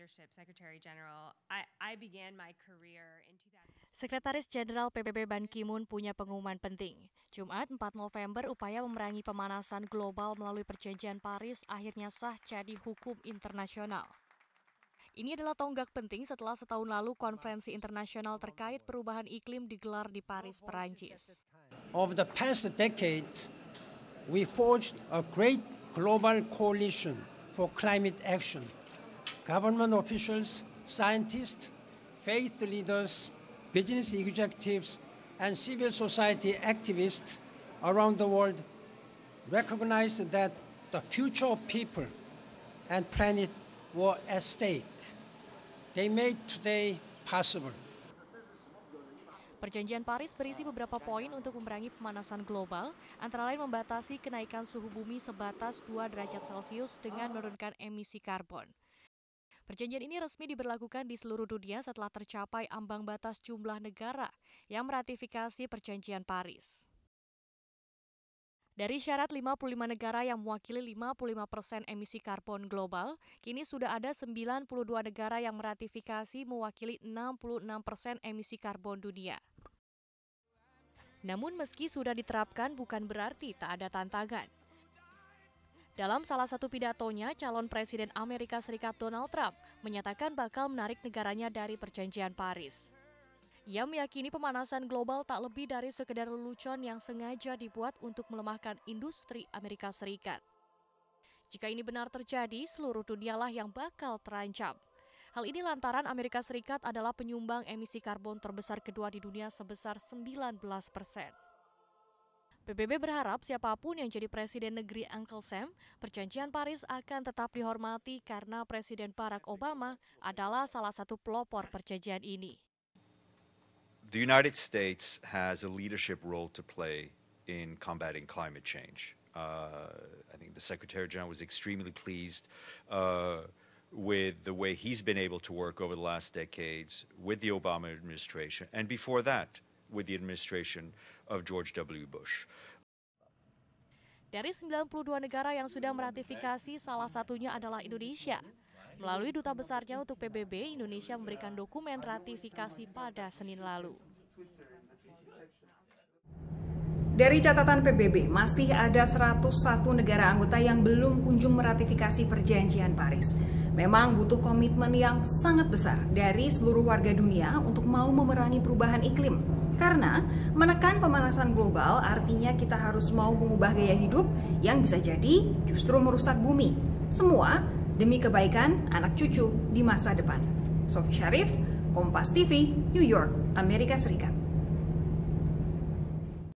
Leadership Secretary General. I, I began my career in 2000. Sekretaris Jenderal PBB Ban Ki-moon punya pengumuman penting. Jumat 4 November, upaya memerangi pemanasan global melalui perjanjian Paris akhirnya sah jadi hukum internasional. Ini adalah tonggak penting setelah setahun lalu konferensi internasional terkait perubahan iklim digelar di Paris, Perancis. Over the past decade, we forged a great global coalition for climate action. government officials, scientists, faith leaders, business executives, and civil society activists around the world recognized that the future of people and planet were at stake. They made today possible. Perjanjian Paris berisi beberapa poin untuk memerangi pemanasan global, antara lain membatasi kenaikan suhu bumi sebatas 2 derajat Celcius dengan menurunkan emisi karbon. Perjanjian ini resmi diberlakukan di seluruh dunia setelah tercapai ambang batas jumlah negara yang meratifikasi Perjanjian Paris. Dari syarat 55 negara yang mewakili 55 persen emisi karbon global, kini sudah ada 92 negara yang meratifikasi mewakili 66 persen emisi karbon dunia. Namun meski sudah diterapkan bukan berarti tak ada tantangan. Dalam salah satu pidatonya, calon Presiden Amerika Serikat Donald Trump menyatakan bakal menarik negaranya dari perjanjian Paris. Ia meyakini pemanasan global tak lebih dari sekedar lelucon yang sengaja dibuat untuk melemahkan industri Amerika Serikat. Jika ini benar terjadi, seluruh dunialah yang bakal terancam. Hal ini lantaran Amerika Serikat adalah penyumbang emisi karbon terbesar kedua di dunia sebesar 19 persen. PBB berharap siapapun yang jadi presiden negeri Uncle Sam, perjanjian Paris akan tetap dihormati karena Presiden Barack Obama adalah salah satu pelopor perjanjian ini. The United States has a leadership role to play in combating climate change. Uh, I think the Secretary General was extremely pleased uh, with the way he's been able to work over the last decades with the Obama administration and before that with the administration of George W. Bush. Dari 92 negara yang sudah meratifikasi, salah satunya adalah Indonesia. Melalui duta besarnya untuk PBB, Indonesia memberikan dokumen ratifikasi pada Senin lalu. Dari catatan PBB, masih ada 101 negara anggota yang belum kunjung meratifikasi perjanjian Paris. Memang butuh komitmen yang sangat besar dari seluruh warga dunia untuk mau memerangi perubahan iklim. Karena menekan pemanasan global artinya kita harus mau mengubah gaya hidup yang bisa jadi justru merusak bumi. Semua demi kebaikan anak cucu di masa depan. Sofi Syarif, Kompas TV, New York, Amerika Serikat.